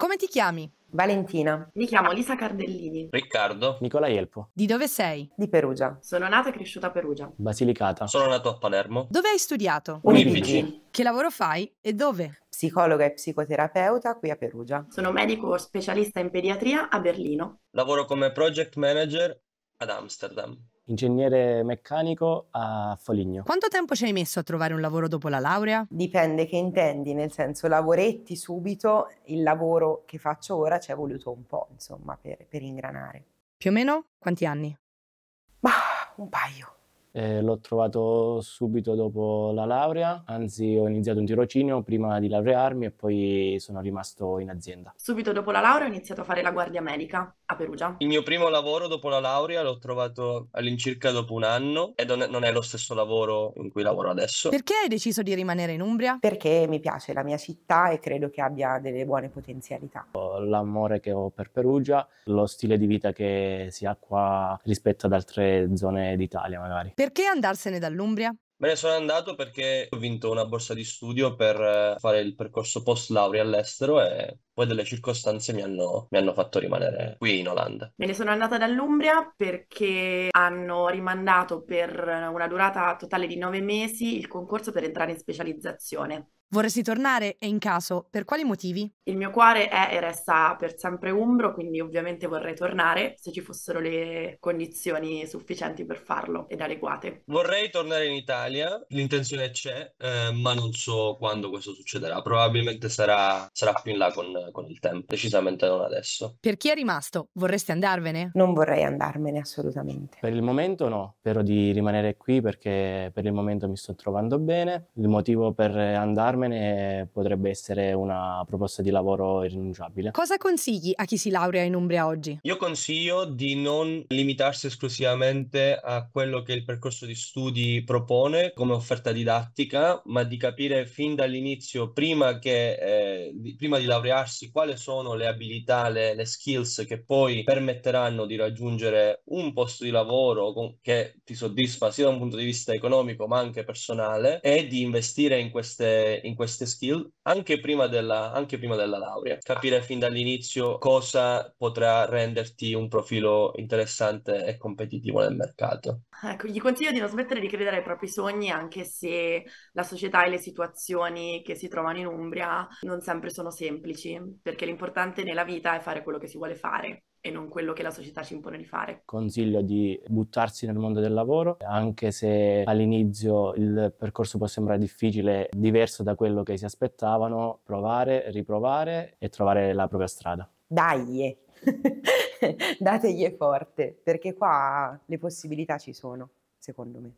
Come ti chiami? Valentina. Mi chiamo Lisa Cardellini. Riccardo. Nicola Elpo. Di dove sei? Di Perugia. Sono nata e cresciuta a Perugia. Basilicata. Sono nato a Palermo. Dove hai studiato? Unipg. Che lavoro fai e dove? Psicologa e psicoterapeuta qui a Perugia. Sono medico specialista in pediatria a Berlino. Lavoro come project manager ad Amsterdam ingegnere meccanico a Foligno. Quanto tempo ci hai messo a trovare un lavoro dopo la laurea? Dipende che intendi, nel senso lavoretti subito, il lavoro che faccio ora ci è voluto un po', insomma, per, per ingranare. Più o meno quanti anni? Bah, un paio. Eh, l'ho trovato subito dopo la laurea, anzi ho iniziato un tirocinio prima di laurearmi e poi sono rimasto in azienda. Subito dopo la laurea ho iniziato a fare la guardia medica a Perugia. Il mio primo lavoro dopo la laurea l'ho trovato all'incirca dopo un anno e non è lo stesso lavoro in cui lavoro adesso. Perché hai deciso di rimanere in Umbria? Perché mi piace la mia città e credo che abbia delle buone potenzialità. L'amore che ho per Perugia, lo stile di vita che si ha qua rispetto ad altre zone d'Italia magari. Perché andarsene dall'Umbria? Me ne sono andato perché ho vinto una borsa di studio per eh, fare il percorso post laurea all'estero e poi delle circostanze mi hanno, mi hanno, fatto rimanere qui in Olanda. Me ne sono andata dall'Umbria perché hanno rimandato per una durata totale di nove mesi il concorso per entrare in specializzazione. Vorresti tornare e in caso, per quali motivi? Il mio cuore è e resta per sempre Umbro, quindi ovviamente vorrei tornare se ci fossero le condizioni sufficienti per farlo ed adeguate. Vorrei tornare in Italia, l'intenzione c'è, eh, ma non so quando questo succederà. Probabilmente sarà, sarà più in là con, con il tempo, decisamente non adesso. Per chi è rimasto, vorresti andarvene? Non vorrei andarmene assolutamente. Per il momento no, spero di rimanere qui perché per il momento mi sto trovando bene. Il motivo per andarmene andarmene potrebbe essere una proposta di lavoro irrinunciabile. Cosa consigli a chi si laurea in Umbria oggi? Io consiglio di non limitarsi esclusivamente a quello che il percorso di studi propone come offerta didattica, ma di capire fin dall'inizio, prima che eh, di, prima di laurearsi quali sono le abilità, le, le, skills che poi permetteranno di raggiungere un posto di lavoro con, che ti soddisfa sia da un punto di vista economico ma anche personale e di investire in queste, in queste skill anche prima, della, anche prima della laurea. Capire fin dall'inizio cosa potrà renderti un profilo interessante e competitivo nel mercato. Ecco, gli consiglio di non smettere di credere ai propri sogni anche se la società e le situazioni che si trovano in Umbria non sempre sempre sono semplici, perché l'importante nella vita è fare quello che si vuole fare e non quello che la società ci impone di fare. Consiglio di buttarsi nel mondo del lavoro, anche se all'inizio il percorso può sembrare difficile, diverso da quello che si aspettavano, provare, riprovare e trovare la propria strada. Dai! Dategli forte, perché qua le possibilità ci sono, secondo me.